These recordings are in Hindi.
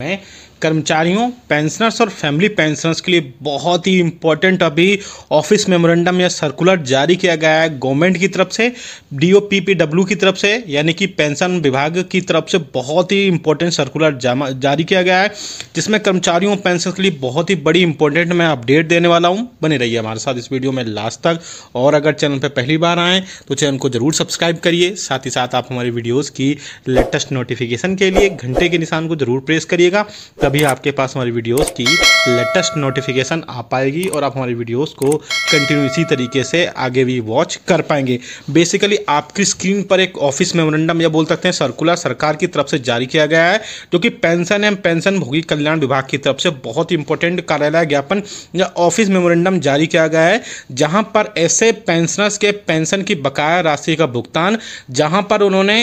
में कर्मचारियों पेंशनर्स और फैमिली पेंशनर्स के लिए बहुत ही इंपॉर्टेंट अभी ऑफिस मेमोरेंडम या सर्कुलर जारी किया गया है गवर्नमेंट की तरफ से D O P P W की तरफ से यानी कि पेंशन विभाग की तरफ से बहुत ही इंपॉर्टेंट सर्कुलर जारी किया गया है जिसमें कर्मचारियों पेंशन के लिए बहुत ही बड़ी इंपॉर्टेंट मैं अपडेट देने वाला हूँ बने रही हमारे साथ इस वीडियो में लास्ट तक और अगर चैनल पर पहली बार आएँ तो चैनल को ज़रूर सब्सक्राइब करिए साथ ही साथ आप हमारी वीडियोज़ की लेटेस्ट नोटिफिकेशन के लिए घंटे के निशान को ज़रूर प्रेस करिएगा तब तभी आपके पास हमारी वीडियोस की लेटेस्ट नोटिफिकेशन आ पाएगी और आप हमारी वीडियोस को कंटिन्यू इसी तरीके से आगे भी वॉच कर पाएंगे बेसिकली आपकी स्क्रीन पर एक ऑफिस मेमोरेंडम या बोल सकते हैं सर्कुलर सरकार की तरफ से जारी किया गया है जो कि पेंशन एवं पेंशन भोगी कल्याण विभाग की तरफ से बहुत इंपॉर्टेंट कार्यालय ज्ञापन या ऑफिस मेमोरेंडम जारी किया गया है जहां पर ऐसे पेंशनर्स के पेंशन की बकाया राशि का भुगतान जहां पर उन्होंने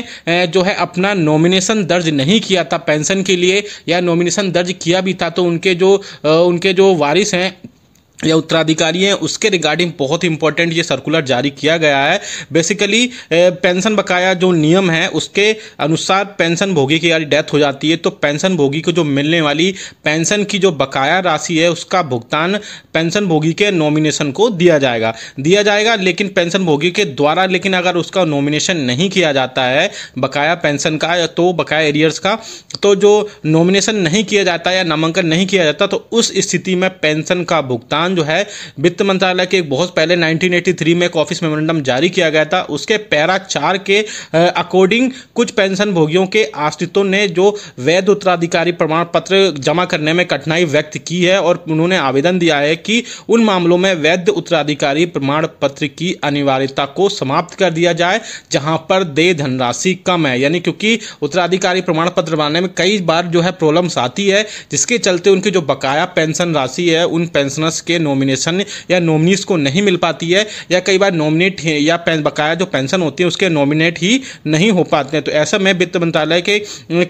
जो है अपना नॉमिनेशन दर्ज नहीं किया था पेंशन के लिए या नॉमिनेशन दर्ज किया भी था तो उनके जो उनके जो वारिस हैं या उत्तराधिकारी हैं उसके रिगार्डिंग बहुत ही इंपॉर्टेंट ये सर्कुलर जारी किया गया है बेसिकली पेंशन बकाया जो नियम है उसके अनुसार पेंशन भोगी की यार डेथ हो जाती है तो पेंशन भोगी को जो मिलने वाली पेंशन की जो बकाया राशि है उसका भुगतान पेंशन भोगी के नॉमिनेशन को दिया जाएगा दिया जाएगा लेकिन पेंशन भोगी के द्वारा लेकिन अगर उसका नॉमिनेशन नहीं किया जाता है बकाया पेंशन का या तो बकाया एरियर्स का तो जो नॉमिनेशन नहीं किया जाता या नामांकन नहीं किया जाता तो उस स्थिति में पेंशन का भुगतान दौरान जो है वित्त मंत्रालय के एक बहुत पहले 1983 में एक ऑफिस मेमोरेंडम जारी किया गया था उसके पैरा चार के अकॉर्डिंग कुछ पेंशन भोगियों के आश्रितों ने जो वैध उत्तराधिकारी प्रमाण पत्र जमा करने में कठिनाई व्यक्त की है और उन्होंने आवेदन दिया है कि उन मामलों में वैध उत्तराधिकारी प्रमाण पत्र की अनिवार्यता को समाप्त कर दिया जाए जहां पर देय धनराशि कम है यानी क्योंकि उत्तराधिकारी प्रमाण पत्र बनाने में कई बार जो है प्रॉब्लम्स आती है जिसके चलते उनकी जो बकाया पेंशन राशि है उन पेंशनर्स के है नॉमिनेशन या नॉमिनीस को नहीं मिल पाती है या कई बार नॉमिनेट या बकाया जो पेंशन होती है उसके नॉमिनेट ही नहीं हो पाते हैं तो ऐसा में वित्त मंत्रालय के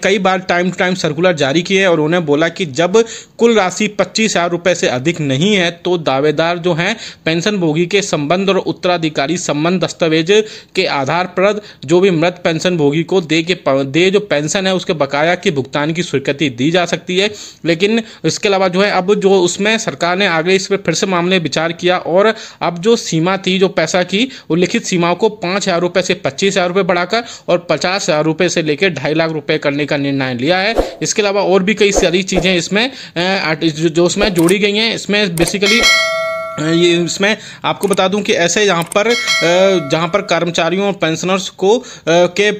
कई बार टाइम टू टाइम सर्कुलर जारी किए और उन्होंने बोला कि जब कुल राशि पच्चीस हज़ार रुपए से अधिक नहीं है तो दावेदार जो हैं पेंशन भोगी के संबंध और उत्तराधिकारी संबंध दस्तावेज के आधार पर जो भी मृत पेंशन भोगी को दे के दे जो पेंशन है उसके बकाया के भुगतान की स्वीकृति दी जा सकती है लेकिन इसके अलावा जो है अब जो उसमें सरकार ने आगे इस पर फिर से मामले विचार किया और अब जो सीमा थी जो पैसा की उल्लिखित सीमाओं को पाँच हज़ार रुपये से पच्चीस हज़ार रुपये बढ़ाकर और पचास हज़ार रुपये से लेकर ढाई लाख रुपये करने का निर्णय लिया है इसके अलावा और भी कई सारी चीज़ें इसमें जो उसमें जोड़ी गई हैं इसमें बेसिकली ये इसमें आपको बता दूं कि ऐसे यहाँ पर जहाँ पर कर्मचारियों और पेंशनर्स को के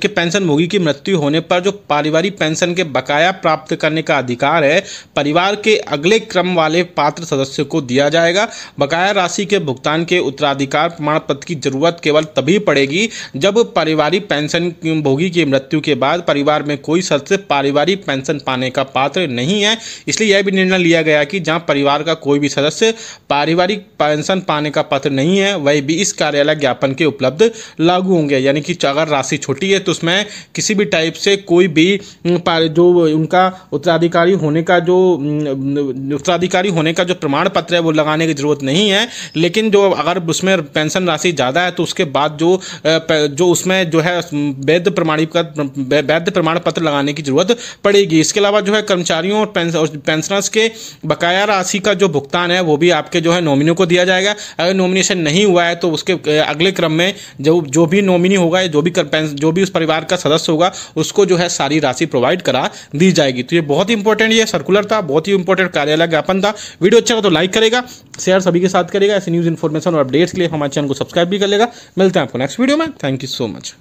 के पेंशनभोगी की मृत्यु होने पर जो पारिवारिक पेंशन के बकाया प्राप्त करने का अधिकार है परिवार के अगले क्रम वाले पात्र सदस्य को दिया जाएगा बकाया राशि के भुगतान के उत्तराधिकार प्रमाण पत्र की जरूरत केवल तभी पड़ेगी जब पारिवारिक पेंशन भोगी की मृत्यु के बाद परिवार में कोई सदस्य पारिवारिक पेंशन पाने का पात्र नहीं है इसलिए यह भी निर्णय लिया गया कि जहाँ परिवार का कोई भी सदस्य पारिवारिक पेंशन पाने का पत्र नहीं है वह भी इस कार्यालय ज्ञापन के उपलब्ध लागू होंगे यानी कि अगर राशि छोटी है तो उसमें किसी भी टाइप से कोई भी जो उनका उत्तराधिकारी होने का जो उत्तराधिकारी होने का जो प्रमाण पत्र है वो लगाने की जरूरत नहीं है लेकिन जो अगर उसमें पेंशन राशि ज़्यादा है तो उसके बाद जो जो उसमें जो है वैध प्रमाणिक वैध प्रमाण पत्र लगाने की जरूरत पड़ेगी इसके अलावा जो है कर्मचारियों और पेंशनर्स के बकाया राशि का जो भुगतान है वो भी आपके जो है है नॉमिनी को दिया जाएगा अगर नॉमिनेशन नहीं हुआ है तो उसके अगले क्रम में जो जो भी नॉमिनी होगा जो भी जो भी उस परिवार का सदस्य होगा उसको जो है सारी राशि प्रोवाइड करा दी जाएगी तो ये बहुत इंपॉर्टेंट ये सर्कुलर था बहुत ही इंपॉर्टेंट कार्यालय ज्ञापन था वीडियो अच्छा तो लाइक करेगा शेयर सभी के साथ करेगा ऐसी न्यूज़ इन्फॉर्मेशन और अपडेट्स के लिए हमारे चैनल को सब्सक्राइब भी कर लेगा मिलते हैं आपको नेक्स्ट वीडियो में थैंक यू सो मच